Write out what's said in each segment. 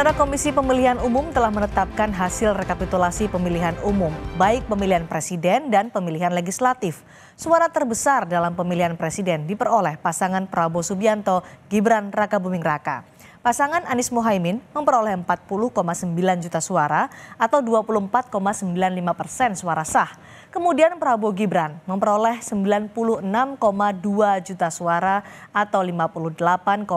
Saudara Komisi Pemilihan Umum telah menetapkan hasil rekapitulasi pemilihan umum, baik pemilihan presiden dan pemilihan legislatif. Suara terbesar dalam pemilihan presiden diperoleh pasangan Prabowo Subianto, Gibran Raka Buming Raka. Pasangan Anies Mohaimin memperoleh 40,9 juta suara atau 24,95 persen suara sah. Kemudian Prabowo Gibran memperoleh 96,2 juta suara atau 58,59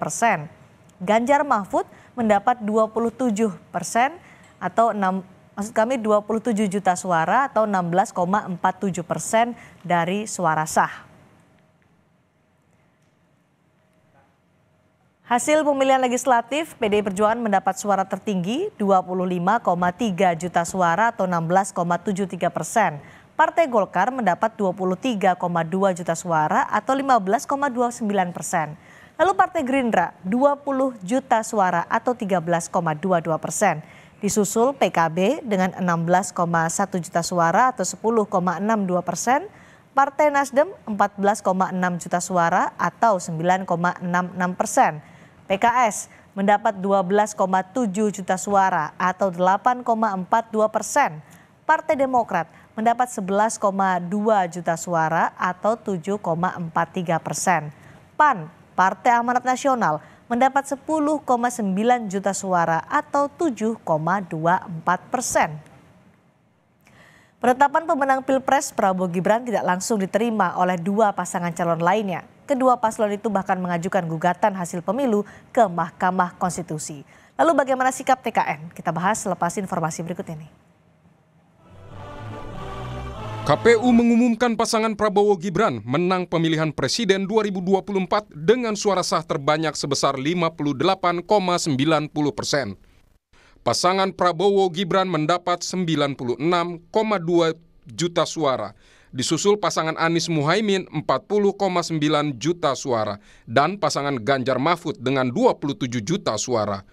persen. Ganjar Mahfud mendapat 27 persen atau 6 maksud kami 27 juta suara atau 16,47 persen dari suara sah. Hasil pemilihan legislatif, PDI Perjuangan mendapat suara tertinggi 25,3 juta suara atau 16,73 persen. Partai Golkar mendapat 23,2 juta suara atau 15,29 persen. Lalu Partai Gerindra 20 juta suara atau 13,22 persen. Disusul PKB dengan 16,1 juta suara atau 10,62 persen. Partai Nasdem 14,6 juta suara atau 9,66 persen. PKS mendapat 12,7 juta suara atau 8,42 persen. Partai Demokrat mendapat 11,2 juta suara atau 7,43 persen. PAN Partai Amanat Nasional mendapat 10,9 juta suara atau 7,24 persen. Penetapan pemenang Pilpres Prabowo Gibran tidak langsung diterima oleh dua pasangan calon lainnya. Kedua paslon itu bahkan mengajukan gugatan hasil pemilu ke Mahkamah Konstitusi. Lalu bagaimana sikap TKN? Kita bahas selepas informasi berikut ini. KPU mengumumkan pasangan Prabowo Gibran menang pemilihan presiden 2024 dengan suara sah terbanyak sebesar 58,90 persen. Pasangan Prabowo Gibran mendapat 96,2 juta suara, disusul pasangan Anies Muhaimin 40,9 juta suara, dan pasangan Ganjar Mahfud dengan 27 juta suara.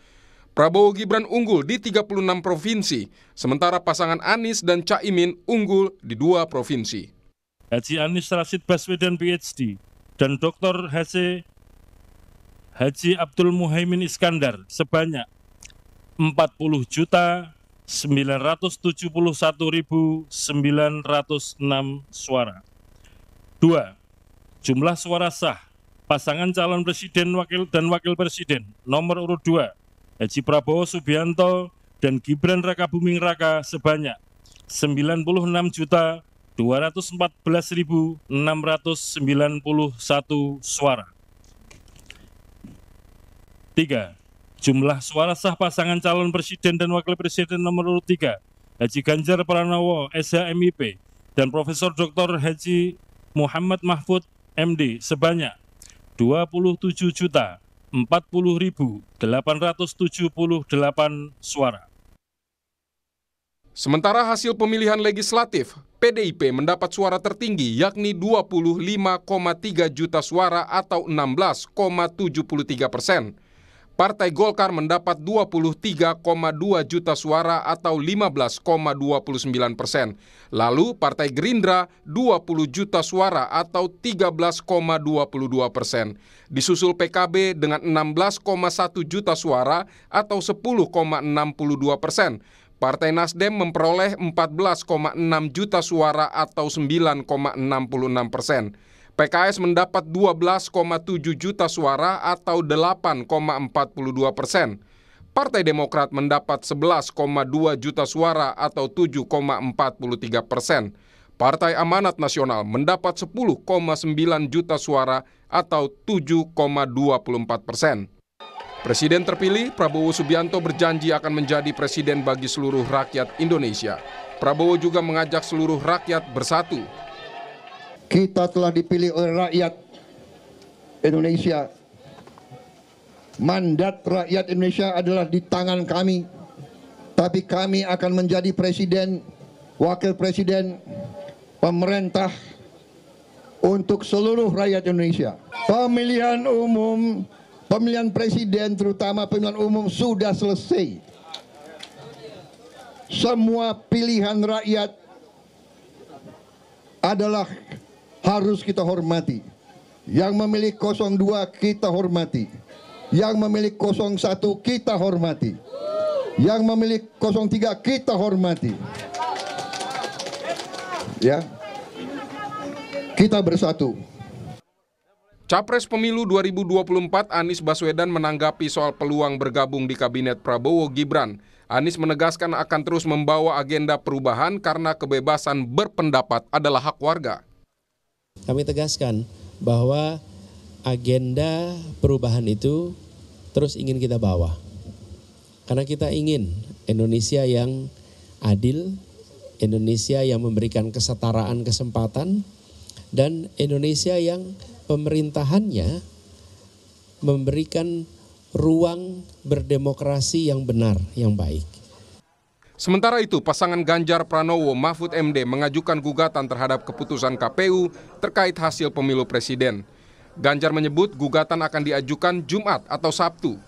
Prabowo Gibran unggul di 36 provinsi, sementara pasangan Anies dan Caimin unggul di dua provinsi. Haji Anies Rashid Baswedan PhD dan Dr. H.C. Haji Abdul Muhaimin Iskandar sebanyak 40 juta 971.906 suara. 2. Jumlah suara sah pasangan calon presiden wakil dan wakil presiden nomor urut 2 Haji Prabowo Subianto dan Gibran Raka Buming Raka sebanyak 96.214.691 suara. 3. Jumlah suara sah pasangan calon presiden dan wakil presiden nomor urut 3 Haji Ganjar Pranowo SHMIP dan Profesor Dr. Haji Muhammad Mahfud MD sebanyak 27 juta 40.878 suara. Sementara hasil pemilihan legislatif, PDIP mendapat suara tertinggi yakni 25,3 juta suara atau 16,73 persen. Partai Golkar mendapat 23,2 juta suara atau 15,29 persen. Lalu Partai Gerindra 20 juta suara atau 13,22 persen. Disusul PKB dengan 16,1 juta suara atau 10,62 persen. Partai Nasdem memperoleh 14,6 juta suara atau 9,66 persen. PKS mendapat 12,7 juta suara atau 8,42 persen. Partai Demokrat mendapat 11,2 juta suara atau 7,43 persen. Partai Amanat Nasional mendapat 10,9 juta suara atau 7,24 persen. Presiden terpilih Prabowo Subianto berjanji akan menjadi presiden bagi seluruh rakyat Indonesia. Prabowo juga mengajak seluruh rakyat bersatu kita telah dipilih oleh rakyat Indonesia. Mandat rakyat Indonesia adalah di tangan kami. Tapi kami akan menjadi presiden, wakil presiden, pemerintah untuk seluruh rakyat Indonesia. Pemilihan umum, pemilihan presiden terutama pemilihan umum sudah selesai. Semua pilihan rakyat adalah harus kita hormati. Yang memilih 02 kita hormati. Yang memilih 01 kita hormati. Yang memilih 03 kita hormati. Ya. Kita bersatu. Capres Pemilu 2024 Anies Baswedan menanggapi soal peluang bergabung di Kabinet Prabowo Gibran. Anies menegaskan akan terus membawa agenda perubahan karena kebebasan berpendapat adalah hak warga. Kami tegaskan bahwa agenda perubahan itu terus ingin kita bawa. Karena kita ingin Indonesia yang adil, Indonesia yang memberikan kesetaraan kesempatan, dan Indonesia yang pemerintahannya memberikan ruang berdemokrasi yang benar, yang baik. Sementara itu, pasangan Ganjar Pranowo Mahfud MD mengajukan gugatan terhadap keputusan KPU terkait hasil pemilu presiden. Ganjar menyebut gugatan akan diajukan Jumat atau Sabtu.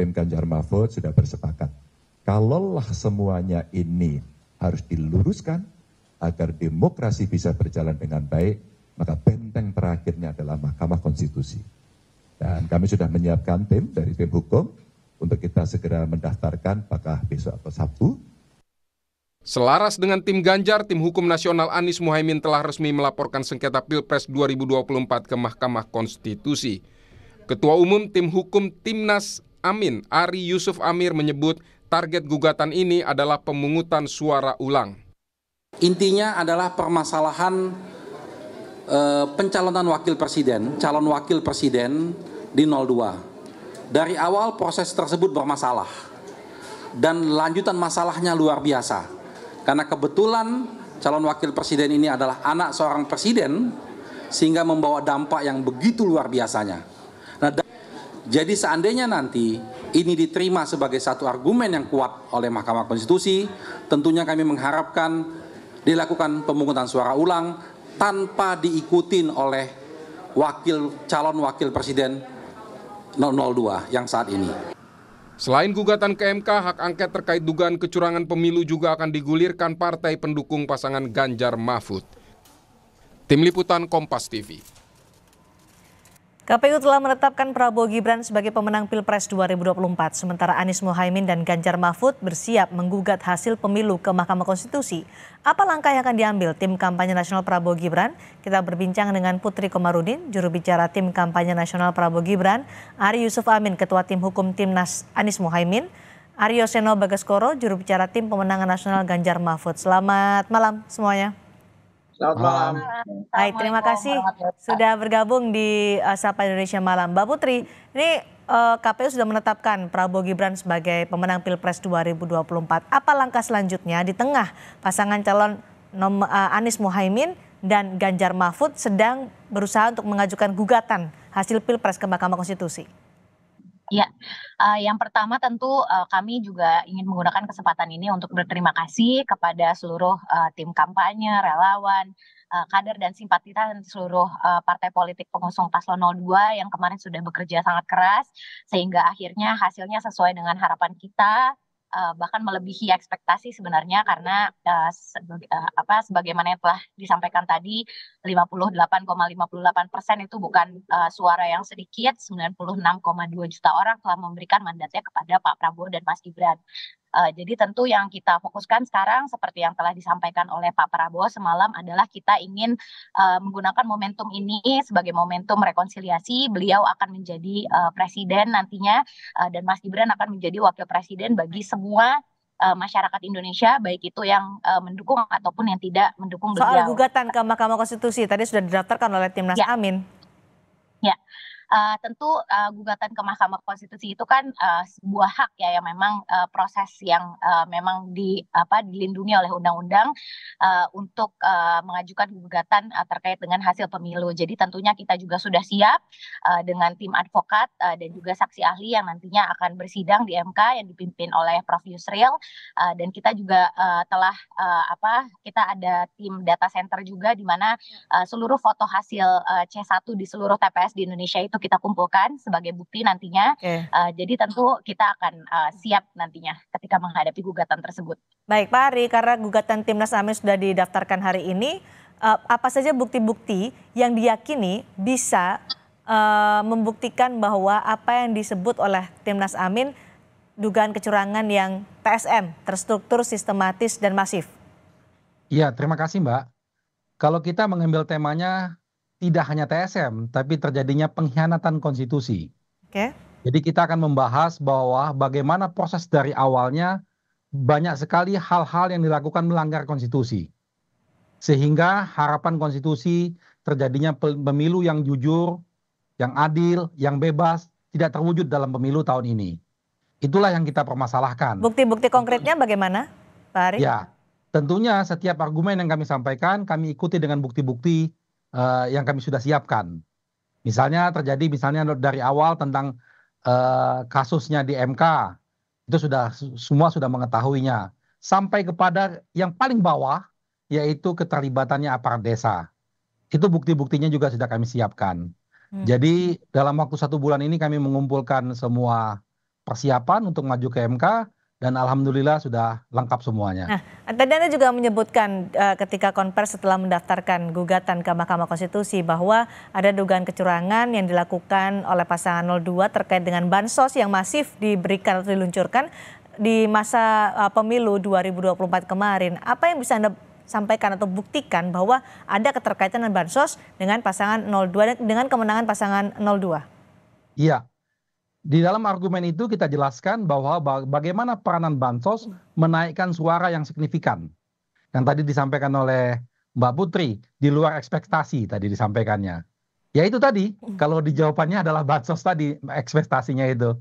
Tim Ganjar Mahfud sudah bersepakat, kalaulah semuanya ini harus diluruskan agar demokrasi bisa berjalan dengan baik, maka benteng terakhirnya adalah Mahkamah Konstitusi. Dan kami sudah menyiapkan tim dari tim hukum untuk kita segera mendaftarkan apakah besok atau Sabtu. Selaras dengan tim Ganjar, tim hukum nasional Anies Muhaimin telah resmi melaporkan sengketa Pilpres 2024 ke Mahkamah Konstitusi. Ketua Umum Tim Hukum Timnas Amin, Ari Yusuf Amir menyebut target gugatan ini adalah pemungutan suara ulang. Intinya adalah permasalahan e, pencalonan wakil presiden, calon wakil presiden di 02 dari awal proses tersebut bermasalah dan lanjutan masalahnya luar biasa. Karena kebetulan calon wakil presiden ini adalah anak seorang presiden sehingga membawa dampak yang begitu luar biasanya. Nah, jadi seandainya nanti ini diterima sebagai satu argumen yang kuat oleh Mahkamah Konstitusi, tentunya kami mengharapkan dilakukan pemungutan suara ulang tanpa diikutin oleh wakil calon wakil presiden 002 yang saat ini. Selain gugatan ke MK, hak angket terkait dugaan kecurangan pemilu juga akan digulirkan partai pendukung pasangan Ganjar Mahfud. Tim Liputan Kompas TV. KPU telah menetapkan Prabowo Gibran sebagai pemenang Pilpres 2024, sementara Anies Mohaimin dan Ganjar Mahfud bersiap menggugat hasil pemilu ke Mahkamah Konstitusi. Apa langkah yang akan diambil tim kampanye nasional Prabowo Gibran? Kita berbincang dengan Putri Komarudin, juru bicara tim kampanye nasional Prabowo Gibran, Ari Yusuf Amin, ketua tim hukum Timnas Anies Mohaimin, Aryo Seno Bagaskoro, juru bicara tim pemenangan nasional Ganjar Mahfud. Selamat malam semuanya. Selamat malam. Baik, terima kasih sudah bergabung di uh, Sapa Indonesia Malam. Mbak Putri, ini uh, KPU sudah menetapkan Prabowo Gibran sebagai pemenang Pilpres 2024. Apa langkah selanjutnya di tengah pasangan calon nom, uh, Anies Muhaimin dan Ganjar Mahfud sedang berusaha untuk mengajukan gugatan hasil Pilpres ke Mahkamah Konstitusi? Ya, uh, yang pertama tentu uh, kami juga ingin menggunakan kesempatan ini untuk berterima kasih kepada seluruh uh, tim kampanye, relawan, uh, kader dan simpatisan seluruh uh, partai politik pengusung paslon 02 yang kemarin sudah bekerja sangat keras sehingga akhirnya hasilnya sesuai dengan harapan kita uh, bahkan melebihi ekspektasi sebenarnya karena uh, se uh, apa sebagaimana yang telah disampaikan tadi 58,58 persen itu bukan uh, suara yang sedikit 96,2 juta orang telah memberikan mandatnya kepada Pak Prabowo dan Mas Gibran Uh, jadi tentu yang kita fokuskan sekarang seperti yang telah disampaikan oleh Pak Prabowo semalam adalah kita ingin uh, menggunakan momentum ini sebagai momentum rekonsiliasi. Beliau akan menjadi uh, presiden nantinya uh, dan Mas Gibran akan menjadi wakil presiden bagi semua masyarakat Indonesia baik itu yang mendukung ataupun yang tidak mendukung Soal beliau. Soal gugatan ke Mahkamah Konstitusi tadi sudah didaftarkan oleh Timnas ya. Amin. Ya uh, tentu uh, gugatan ke Mahkamah Konstitusi itu kan uh, sebuah hak ya yang memang uh, proses yang uh, memang di apa dilindungi oleh undang-undang uh, untuk uh, mengajukan gugatan uh, terkait dengan hasil pemilu. Jadi tentunya kita juga sudah siap uh, dengan tim advokat uh, dan juga saksi ahli yang nantinya akan bersidang di MK yang dipimpin oleh Prof Yusril uh, dan kita juga uh, telah uh, apa kita ada tim data center juga di mana uh, seluruh foto hasil uh, C1 di seluruh TPS di Indonesia itu kita kumpulkan sebagai bukti nantinya. Okay. Uh, eh, jadi tentu kita akan uh, siap nantinya ketika menghadapi gugatan tersebut. Baik Pak Ari, karena gugatan Timnas Amin sudah didaftarkan hari ini, uh, apa saja bukti-bukti yang diyakini bisa uh, membuktikan bahwa apa yang disebut oleh Timnas Amin dugaan kecurangan yang TSM, terstruktur, sistematis, dan masif? Ya, terima kasih Mbak. Kalau kita mengambil temanya tidak hanya TSM, tapi terjadinya pengkhianatan konstitusi. Okay. Jadi kita akan membahas bahwa bagaimana proses dari awalnya banyak sekali hal-hal yang dilakukan melanggar konstitusi. Sehingga harapan konstitusi terjadinya pemilu yang jujur, yang adil, yang bebas, tidak terwujud dalam pemilu tahun ini. Itulah yang kita permasalahkan. Bukti-bukti konkretnya bagaimana, Pak Ari? Ya, tentunya setiap argumen yang kami sampaikan, kami ikuti dengan bukti-bukti Eh, yang kami sudah siapkan. Misalnya terjadi misalnya dari awal tentang eh, kasusnya di MK itu sudah semua sudah mengetahuinya sampai kepada yang paling bawah yaitu keterlibatannya aparat desa. Itu bukti-buktinya juga sudah kami siapkan. Hmm. Jadi dalam waktu satu bulan ini kami mengumpulkan semua persiapan untuk maju ke MK dan alhamdulillah sudah lengkap semuanya. Nah, tadi Anda juga menyebutkan uh, ketika konvers setelah mendaftarkan gugatan ke Mahkamah Konstitusi bahwa ada dugaan kecurangan yang dilakukan oleh pasangan 02 terkait dengan bansos yang masif diberikan atau diluncurkan di masa uh, pemilu 2024 kemarin. Apa yang bisa Anda sampaikan atau buktikan bahwa ada keterkaitan dengan bansos dengan pasangan 02 dengan kemenangan pasangan 02? Iya, di dalam argumen itu kita jelaskan bahwa bagaimana peranan bansos menaikkan suara yang signifikan. Yang tadi disampaikan oleh Mbak Putri, di luar ekspektasi tadi disampaikannya. Ya itu tadi, kalau di jawabannya adalah bansos tadi, ekspektasinya itu.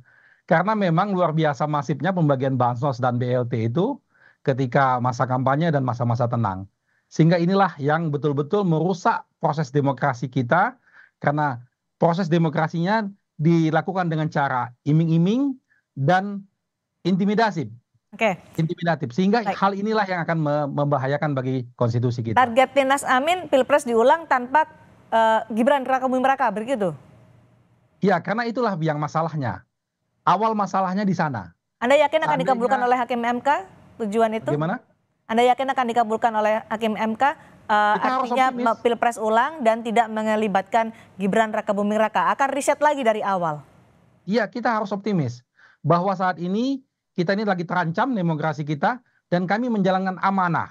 Karena memang luar biasa masifnya pembagian bansos dan BLT itu ketika masa kampanye dan masa-masa tenang. Sehingga inilah yang betul-betul merusak proses demokrasi kita, karena proses demokrasinya dilakukan dengan cara iming-iming dan intimidasi. Oke. Okay. Intimidatif. Sehingga Baik. hal inilah yang akan membahayakan bagi konstitusi kita. Target Timnas Amin Pilpres diulang tanpa uh, Gibran Raka Buming Raka begitu. Ya, karena itulah yang masalahnya. Awal masalahnya di sana. Anda yakin akan dikabulkan oleh hakim MK tujuan itu? Gimana? Anda yakin akan dikabulkan oleh hakim MK uh, artinya pilpres ulang dan tidak melibatkan Gibran Raka Buming Raka. Akan riset lagi dari awal. Iya, kita harus optimis bahwa saat ini kita ini lagi terancam demokrasi kita dan kami menjalankan amanah.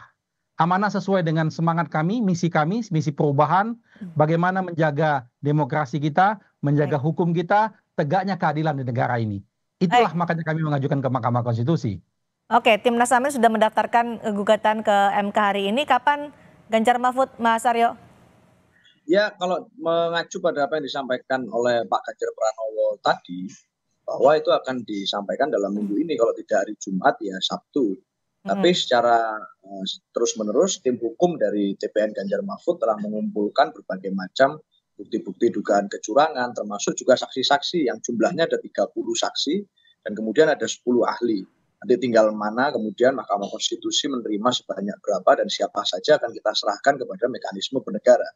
Amanah sesuai dengan semangat kami, misi kami, misi perubahan, hmm. bagaimana menjaga demokrasi kita, menjaga Baik. hukum kita, tegaknya keadilan di negara ini. Itulah Baik. makanya kami mengajukan ke Mahkamah Konstitusi. Oke, Timnas Amin sudah mendaftarkan eh, gugatan ke MK hari ini. Kapan Ganjar Mahfud, Mas Aryo? Ya, kalau mengacu pada apa yang disampaikan oleh Pak Ganjar Pranowo tadi, bahwa itu akan disampaikan dalam minggu ini, kalau tidak hari Jumat ya Sabtu. Tapi secara uh, terus-menerus, tim hukum dari TPN Ganjar Mahfud telah mengumpulkan berbagai macam bukti-bukti dugaan kecurangan, termasuk juga saksi-saksi yang jumlahnya ada 30 saksi, dan kemudian ada 10 ahli. Nanti tinggal mana kemudian Mahkamah Konstitusi menerima sebanyak berapa dan siapa saja akan kita serahkan kepada mekanisme bernegara.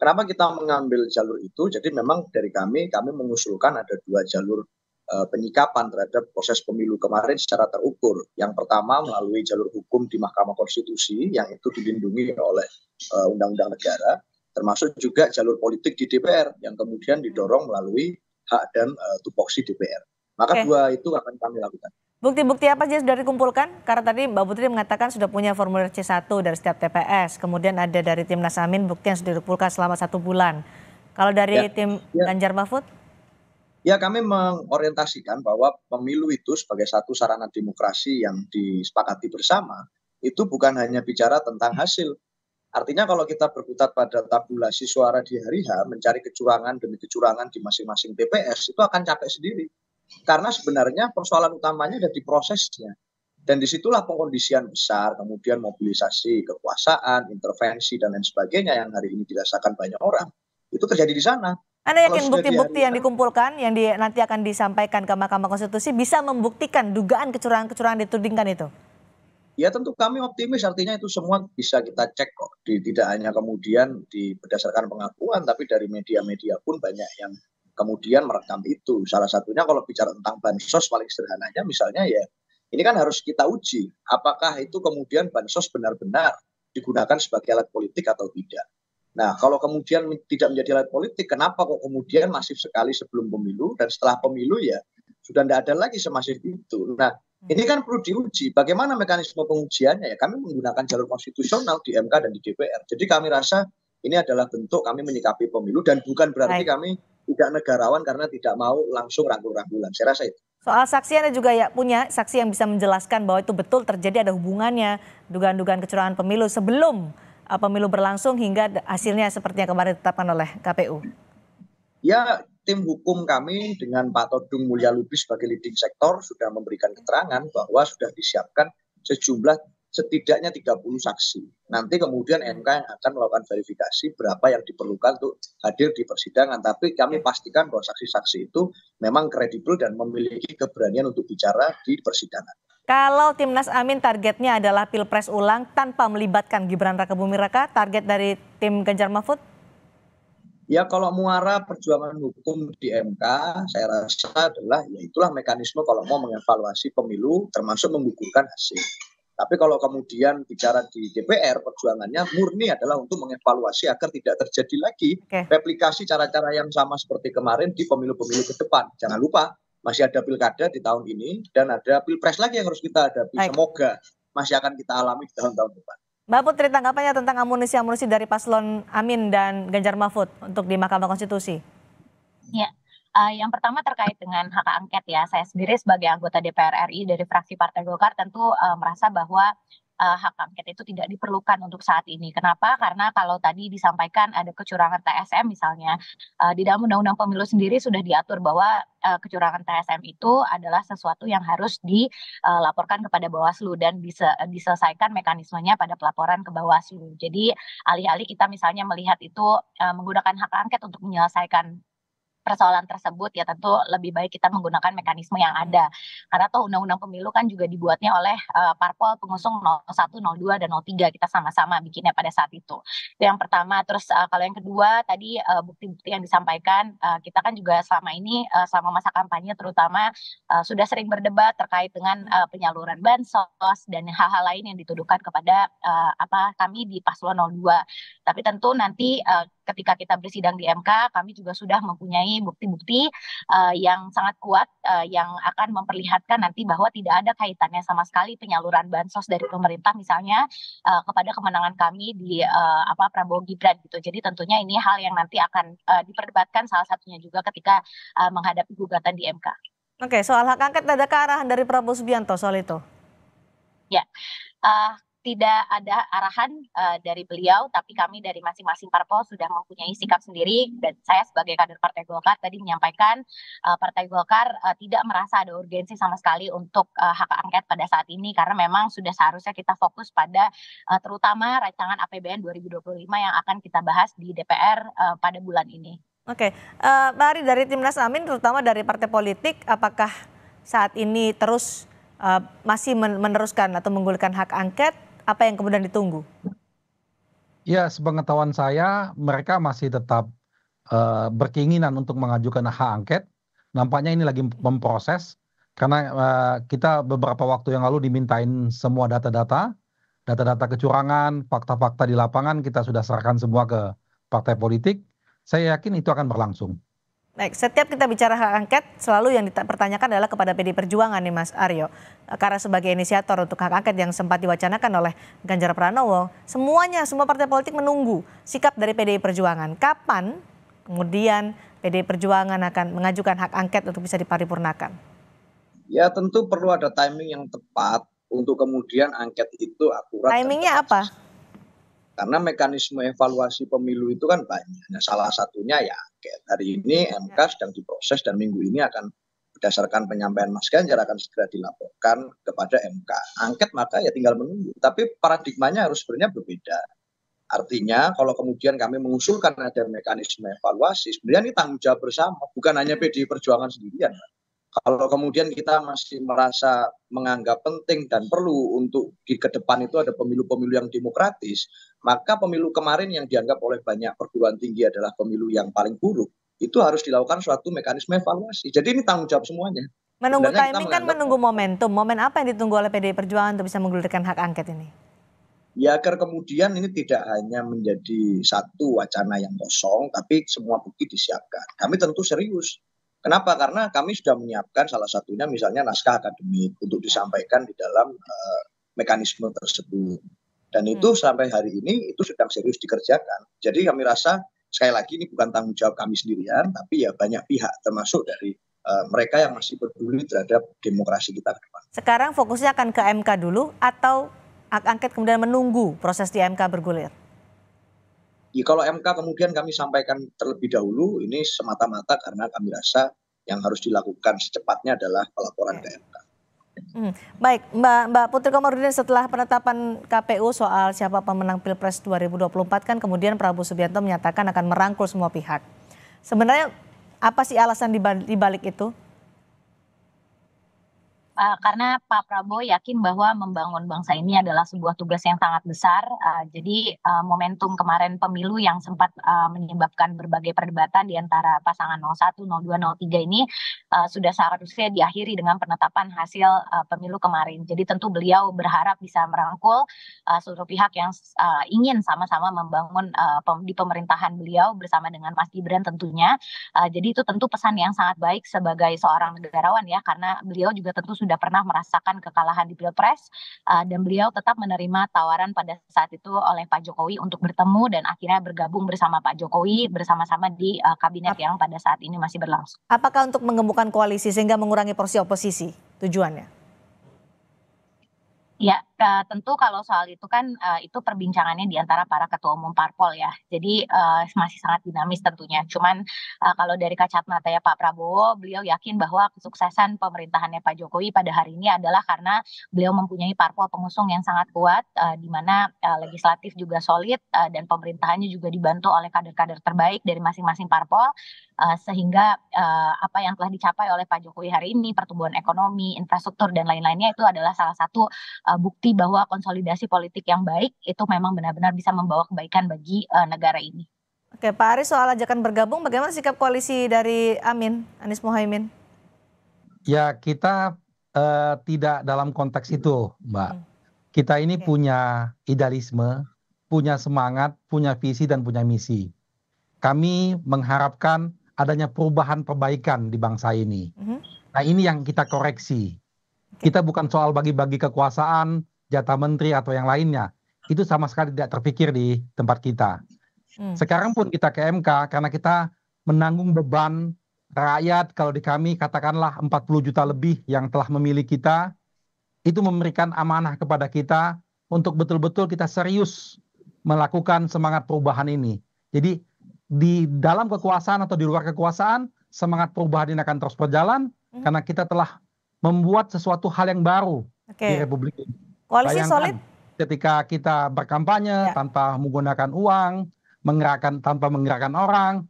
Kenapa kita mengambil jalur itu? Jadi memang dari kami, kami mengusulkan ada dua jalur eh, penyikapan terhadap proses pemilu kemarin secara terukur. Yang pertama melalui jalur hukum di Mahkamah Konstitusi yang itu dilindungi oleh uh, undang-undang negara, termasuk juga jalur politik di DPR yang kemudian didorong melalui hak dan uh, tupoksi DPR. Maka okay. dua itu akan kami lakukan. Bukti-bukti apa saja sudah dikumpulkan? Karena tadi Mbak Putri mengatakan sudah punya formulir C1 dari setiap TPS. Kemudian ada dari tim Amin bukti yang sudah dikumpulkan selama satu bulan. Kalau dari ya, tim ya. Ganjar Mahfud? Ya kami mengorientasikan bahwa pemilu itu sebagai satu sarana demokrasi yang disepakati bersama. Itu bukan hanya bicara tentang hasil. Artinya kalau kita berputar pada tabulasi suara di hari H, mencari kecurangan demi kecurangan di masing-masing TPS, itu akan capek sendiri karena sebenarnya persoalan utamanya ada di prosesnya. Dan disitulah pengkondisian besar, kemudian mobilisasi kekuasaan, intervensi, dan lain sebagainya yang hari ini dirasakan banyak orang. Itu terjadi di sana. Anda yakin bukti-bukti yang dikumpulkan, yang di, nanti akan disampaikan ke Mahkamah Konstitusi, bisa membuktikan dugaan kecurangan-kecurangan ditudingkan itu? Ya tentu kami optimis artinya itu semua bisa kita cek kok. Di, tidak hanya kemudian di berdasarkan pengakuan tapi dari media-media pun banyak yang kemudian merekam itu. Salah satunya kalau bicara tentang bansos paling sederhananya misalnya ya ini kan harus kita uji apakah itu kemudian bansos benar-benar digunakan sebagai alat politik atau tidak. Nah, kalau kemudian tidak menjadi alat politik, kenapa kok kemudian masif sekali sebelum pemilu dan setelah pemilu ya sudah tidak ada lagi semasif itu. Nah, ini kan perlu diuji. Bagaimana mekanisme pengujiannya ya? Kami menggunakan jalur konstitusional di MK dan di DPR. Jadi kami rasa ini adalah bentuk kami menyikapi pemilu dan bukan berarti Hai. kami tidak negarawan karena tidak mau langsung rangkul-rangkulan. Saya rasa itu. Soal saksi Anda juga ya punya saksi yang bisa menjelaskan bahwa itu betul terjadi ada hubungannya dugaan-dugaan kecurangan pemilu sebelum uh, pemilu berlangsung hingga hasilnya seperti yang kemarin ditetapkan oleh KPU. Ya, tim hukum kami dengan Pak Todung Mulya Lubis sebagai leading sektor sudah memberikan keterangan bahwa sudah disiapkan sejumlah setidaknya 30 saksi. Nanti kemudian MK yang akan melakukan verifikasi berapa yang diperlukan untuk hadir di persidangan. Tapi kami ya. pastikan bahwa saksi-saksi itu memang kredibel dan memiliki keberanian untuk bicara di persidangan. Kalau Timnas Amin targetnya adalah pilpres ulang tanpa melibatkan Gibran Raka Bumi Raka, target dari tim Ganjar Mahfud? Ya kalau muara perjuangan hukum di MK, saya rasa adalah ya itulah mekanisme kalau mau mengevaluasi pemilu termasuk menggugurkan hasil. Tapi kalau kemudian bicara di DPR, perjuangannya murni adalah untuk mengevaluasi agar tidak terjadi lagi okay. replikasi cara-cara yang sama seperti kemarin di pemilu-pemilu ke depan. Jangan lupa, masih ada pilkada di tahun ini dan ada pilpres lagi yang harus kita hadapi. Baik. Semoga masih akan kita alami di tahun-tahun depan. Mbak Putri, tanggapannya tentang amunisi-amunisi dari paslon Amin dan Ganjar Mahfud untuk di Mahkamah Konstitusi? Ya, Uh, yang pertama terkait dengan hak angket ya, saya sendiri sebagai anggota DPR RI dari fraksi Partai Golkar tentu uh, merasa bahwa uh, hak angket itu tidak diperlukan untuk saat ini. Kenapa? Karena kalau tadi disampaikan ada kecurangan TSM misalnya, uh, di dalam Undang-Undang Pemilu sendiri sudah diatur bahwa uh, kecurangan TSM itu adalah sesuatu yang harus dilaporkan kepada Bawaslu dan dise diselesaikan mekanismenya pada pelaporan ke Bawaslu. Jadi alih-alih kita misalnya melihat itu uh, menggunakan hak angket untuk menyelesaikan persoalan tersebut ya tentu lebih baik kita menggunakan mekanisme yang ada. Karena toh undang-undang pemilu kan juga dibuatnya oleh uh, parpol pengusung 01, 02 dan 03 kita sama-sama bikinnya pada saat itu. Itu yang pertama. Terus uh, kalau yang kedua tadi bukti eh, bukti-bukti yang disampaikan uh, kita kan juga selama ini uh, selama masa kampanye terutama uh, sudah sering berdebat terkait dengan uh, penyaluran bansos dan hal-hal lain yang dituduhkan kepada uh, apa kami di paslon 02. Tapi tentu nanti uh, ketika kita bersidang di MK kami juga sudah mempunyai bukti-bukti uh, yang sangat kuat uh, yang akan memperlihatkan nanti bahwa tidak ada kaitannya sama sekali penyaluran bansos dari pemerintah misalnya uh, kepada kemenangan kami di uh, apa Prabowo Gibran gitu. Jadi tentunya ini hal yang nanti akan uh, diperdebatkan salah satunya juga ketika uh, menghadapi gugatan di MK. Oke, soal hak angket ada kearahan dari Prabowo Subianto soal itu. Ya, uh, tidak ada arahan uh, dari beliau, tapi kami dari masing-masing parpol sudah mempunyai sikap sendiri dan saya sebagai kader Partai Golkar tadi menyampaikan uh, Partai Golkar uh, tidak merasa ada urgensi sama sekali untuk uh, hak angket pada saat ini karena memang sudah seharusnya kita fokus pada uh, terutama rancangan APBN 2025 yang akan kita bahas di DPR uh, pada bulan ini. Oke, okay. uh, mari dari Timnas Amin terutama dari partai politik apakah saat ini terus uh, masih meneruskan atau menggulirkan hak angket apa yang kemudian ditunggu? Ya, sepengetahuan saya mereka masih tetap uh, berkeinginan untuk mengajukan hak angket. Nampaknya ini lagi memproses karena uh, kita beberapa waktu yang lalu dimintain semua data-data, data-data kecurangan, fakta-fakta di lapangan kita sudah serahkan semua ke partai politik. Saya yakin itu akan berlangsung. Baik, setiap kita bicara hak angket, selalu yang dipertanyakan adalah kepada PD Perjuangan nih Mas Aryo. E, karena sebagai inisiator untuk hak angket yang sempat diwacanakan oleh Ganjar Pranowo, semuanya, semua partai politik menunggu sikap dari PDI Perjuangan. Kapan kemudian PD Perjuangan akan mengajukan hak angket untuk bisa diparipurnakan? Ya tentu perlu ada timing yang tepat untuk kemudian angket itu akurat. Timingnya apa? Karena mekanisme evaluasi pemilu itu kan banyak. Nah, salah satunya ya angket. Hari ini iya. MK sedang diproses dan minggu ini akan berdasarkan penyampaian Mas Ganjar akan segera dilaporkan kepada MK. Angket maka ya tinggal menunggu. Tapi paradigmanya harus sebenarnya berbeda. Artinya kalau kemudian kami mengusulkan ada mekanisme evaluasi, sebenarnya ini tanggung jawab bersama, bukan hanya PDI Perjuangan sendirian. Pak. Kalau kemudian kita masih merasa menganggap penting dan perlu untuk di ke depan itu ada pemilu-pemilu yang demokratis, maka pemilu kemarin yang dianggap oleh banyak perguruan tinggi adalah pemilu yang paling buruk. Itu harus dilakukan suatu mekanisme evaluasi. Jadi ini tanggung jawab semuanya. Menunggu Sebenarnya timing kan menunggu momentum. Momen apa yang ditunggu oleh PDI Perjuangan untuk bisa menggulirkan hak angket ini? Ya agar kemudian ini tidak hanya menjadi satu wacana yang kosong, tapi semua bukti disiapkan. Kami tentu serius Kenapa? Karena kami sudah menyiapkan salah satunya misalnya naskah akademik untuk ya. disampaikan di dalam uh, mekanisme tersebut. Dan hmm. itu sampai hari ini itu sedang serius dikerjakan. Jadi kami rasa sekali lagi ini bukan tanggung jawab kami sendirian, tapi ya banyak pihak termasuk dari uh, mereka yang masih peduli terhadap demokrasi kita ke depan. Sekarang fokusnya akan ke MK dulu atau angket kemudian menunggu proses di MK bergulir? Ya, kalau MK kemudian kami sampaikan terlebih dahulu, ini semata-mata karena kami rasa yang harus dilakukan secepatnya adalah pelaporan ke MK. Hmm. Baik, Mbak, Mbak Putri Komarudin setelah penetapan KPU soal siapa pemenang Pilpres 2024 kan kemudian Prabowo Subianto menyatakan akan merangkul semua pihak. Sebenarnya apa sih alasan dibalik itu? uh, karena Pak Prabowo yakin bahwa membangun bangsa ini adalah sebuah tugas yang sangat besar. Uh, jadi uh, momentum kemarin pemilu yang sempat uh, menyebabkan berbagai perdebatan di antara pasangan 01, 02, 03 ini uh, sudah seharusnya diakhiri dengan penetapan hasil uh, pemilu kemarin. Jadi tentu beliau berharap bisa merangkul uh, seluruh pihak yang uh, ingin sama-sama membangun uh, di pemerintahan beliau bersama dengan Mas Gibran tentunya. Uh, jadi itu tentu pesan yang sangat baik sebagai seorang negarawan ya karena beliau juga tentu sudah sudah pernah merasakan kekalahan di Pilpres uh, dan beliau tetap menerima tawaran pada saat itu oleh Pak Jokowi untuk bertemu dan akhirnya bergabung bersama Pak Jokowi bersama-sama di uh, kabinet yang pada saat ini masih berlangsung. Apakah untuk mengemukan koalisi sehingga mengurangi porsi oposisi tujuannya? Ya, uh, tentu kalau soal itu kan uh, itu perbincangannya di antara para ketua umum parpol ya. Jadi uh, masih sangat dinamis tentunya. Cuman uh, kalau dari kacamata ya Pak Prabowo, beliau yakin bahwa kesuksesan pemerintahannya Pak Jokowi pada hari ini adalah karena beliau mempunyai parpol pengusung yang sangat kuat uh, di mana uh, legislatif juga solid uh, dan pemerintahannya juga dibantu oleh kader-kader terbaik dari masing-masing parpol Eh, sehingga uh, apa yang telah dicapai oleh Pak Jokowi hari ini pertumbuhan ekonomi, infrastruktur dan lain-lainnya itu adalah salah satu uh, bukti bahwa konsolidasi politik yang baik itu memang benar-benar bisa membawa kebaikan bagi uh, negara ini. Oke, Pak Aris soal ajakan bergabung bagaimana sikap koalisi dari Amin Anies Mohaimin? Ya, kita uh, tidak dalam konteks itu, Mbak. Hmm. Kita ini okay. punya idealisme, punya semangat, punya visi dan punya misi. Kami mengharapkan adanya perubahan perbaikan di bangsa ini. Mm -hmm. Nah, ini yang kita koreksi. Okay. Kita bukan soal bagi-bagi kekuasaan, jatah menteri atau yang lainnya. Itu sama sekali tidak terpikir di tempat kita. Mm. Sekarang pun kita ke MK karena kita menanggung beban rakyat kalau di kami katakanlah 40 juta lebih yang telah memilih kita itu memberikan amanah kepada kita untuk betul-betul kita serius melakukan semangat perubahan ini. Jadi di dalam kekuasaan atau di luar kekuasaan, semangat perubahan ini akan terus berjalan hmm. karena kita telah membuat sesuatu hal yang baru okay. di Republik ini. Koalisi Bayangkan, solid ketika kita berkampanye ya. tanpa menggunakan uang, menggerakkan tanpa menggerakkan orang,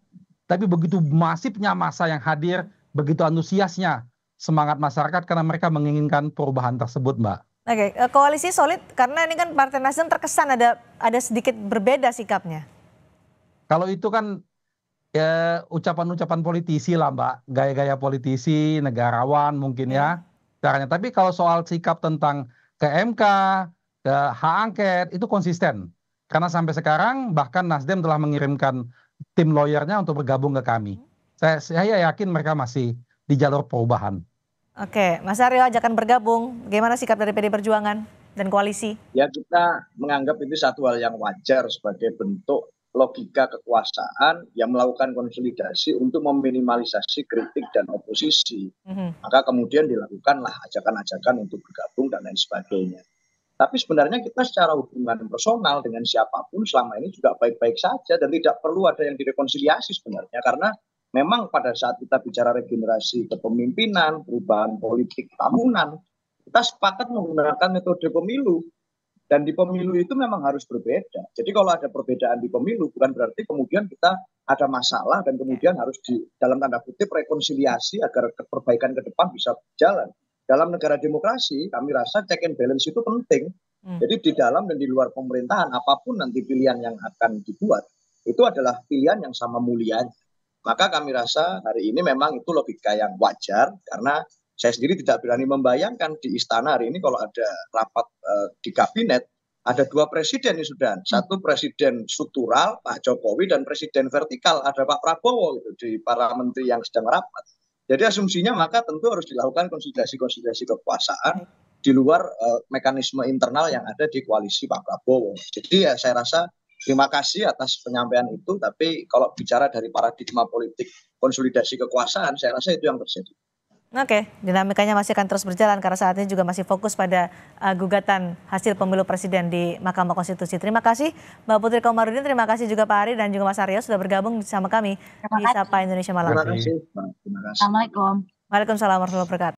tapi begitu masifnya masa yang hadir, begitu antusiasnya semangat masyarakat karena mereka menginginkan perubahan tersebut, Mbak. Oke, okay. Eh, koalisi solid karena ini kan Partai Nasdem terkesan ada ada sedikit berbeda sikapnya. Kalau itu kan ucapan ya, ucapan-ucapan politisi lah mbak, gaya-gaya politisi, negarawan mungkin ya caranya. Tapi kalau soal sikap tentang ke MK, ke hak angket itu konsisten. Karena sampai sekarang bahkan Nasdem telah mengirimkan tim lawyernya untuk bergabung ke kami. Saya, saya yakin mereka masih di jalur perubahan. Oke, Mas Aryo ajakan bergabung. Gimana sikap dari PD Perjuangan dan koalisi? Ya kita menganggap itu satu hal yang wajar sebagai bentuk logika kekuasaan yang melakukan konsolidasi untuk meminimalisasi kritik dan oposisi. Mm-hmm. Maka kemudian dilakukanlah ajakan-ajakan untuk bergabung dan lain sebagainya. Tapi sebenarnya kita secara hubungan personal dengan siapapun selama ini juga baik-baik saja dan tidak perlu ada yang direkonsiliasi sebenarnya karena memang pada saat kita bicara regenerasi kepemimpinan, perubahan politik tamunan, kita sepakat menggunakan metode pemilu dan di pemilu itu memang harus berbeda. Jadi kalau ada perbedaan di pemilu bukan berarti kemudian kita ada masalah dan kemudian ya. harus di dalam tanda kutip rekonsiliasi agar perbaikan ke depan bisa berjalan. Dalam negara demokrasi kami rasa check and balance itu penting. Hmm. Jadi di dalam dan di luar pemerintahan apapun nanti pilihan yang akan dibuat itu adalah pilihan yang sama mulia. Maka kami rasa hari ini memang itu logika yang wajar karena saya sendiri tidak berani membayangkan di istana hari ini kalau ada rapat eh, di kabinet ada dua presiden nih sudah hmm. satu presiden struktural Pak Jokowi dan presiden vertikal ada Pak Prabowo gitu di para menteri yang sedang rapat jadi asumsinya maka tentu harus dilakukan konsolidasi-konsolidasi kekuasaan di luar eh, mekanisme internal yang ada di koalisi Pak Prabowo jadi ya saya rasa terima kasih atas penyampaian itu tapi kalau bicara dari paradigma politik konsolidasi kekuasaan saya rasa itu yang terjadi Oke, dinamikanya masih akan terus berjalan karena saat ini juga masih fokus pada uh, gugatan hasil pemilu presiden di Mahkamah Konstitusi. Terima kasih Mbak Putri Komarudin, terima kasih juga Pak Ari dan juga Mas Aryo sudah bergabung sama kami di Sapa Indonesia Malam. Terima kasih. Terima kasih. Assalamualaikum. Waalaikumsalam warahmatullahi wabarakatuh.